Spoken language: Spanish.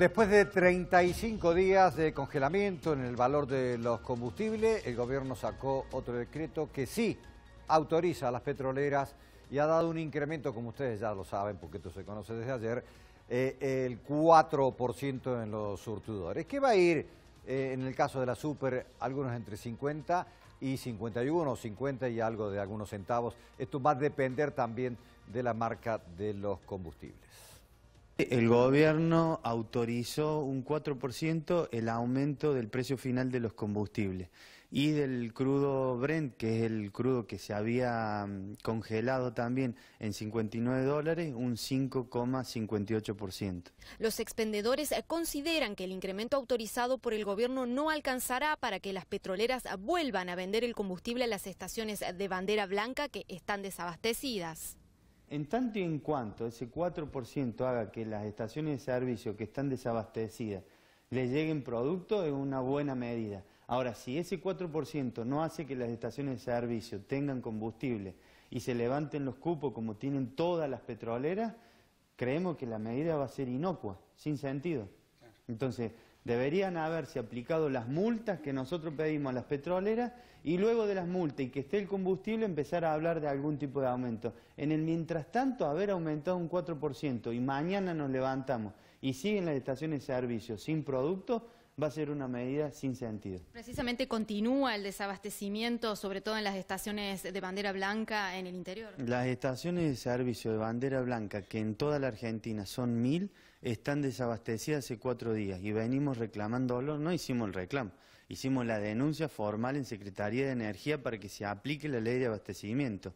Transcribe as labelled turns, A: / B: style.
A: Después de 35 días de congelamiento en el valor de los combustibles, el gobierno sacó otro decreto que sí autoriza a las petroleras y ha dado un incremento, como ustedes ya lo saben, porque esto se conoce desde ayer, eh, el 4% en los surtidores. ¿Qué va a ir eh, en el caso de la super? Algunos entre 50 y 51, 50 y algo de algunos centavos. Esto va a depender también de la marca de los combustibles.
B: El gobierno autorizó un 4% el aumento del precio final de los combustibles y del crudo Brent, que es el crudo que se había mm, congelado también en 59 dólares, un 5,58%.
C: Los expendedores eh, consideran que el incremento autorizado por el gobierno no alcanzará para que las petroleras vuelvan a vender el combustible a las estaciones de bandera blanca que están desabastecidas
B: en tanto y en cuanto ese 4% haga que las estaciones de servicio que están desabastecidas les lleguen productos, es una buena medida. Ahora, si ese 4% no hace que las estaciones de servicio tengan combustible y se levanten los cupos como tienen todas las petroleras, creemos que la medida va a ser inocua, sin sentido. Entonces, Deberían haberse aplicado las multas que nosotros pedimos a las petroleras y luego de las multas y que esté el combustible empezar a hablar de algún tipo de aumento. En el mientras tanto haber aumentado un 4% y mañana nos levantamos y siguen las estaciones de servicio sin producto, va a ser una medida sin sentido.
C: Precisamente continúa el desabastecimiento, sobre todo en las estaciones de bandera blanca en el interior.
B: Las estaciones de servicio de bandera blanca, que en toda la Argentina son mil, están desabastecidas hace cuatro días y venimos reclamándolo, no hicimos el reclamo, hicimos la denuncia formal en Secretaría de Energía para que se aplique la ley de abastecimiento.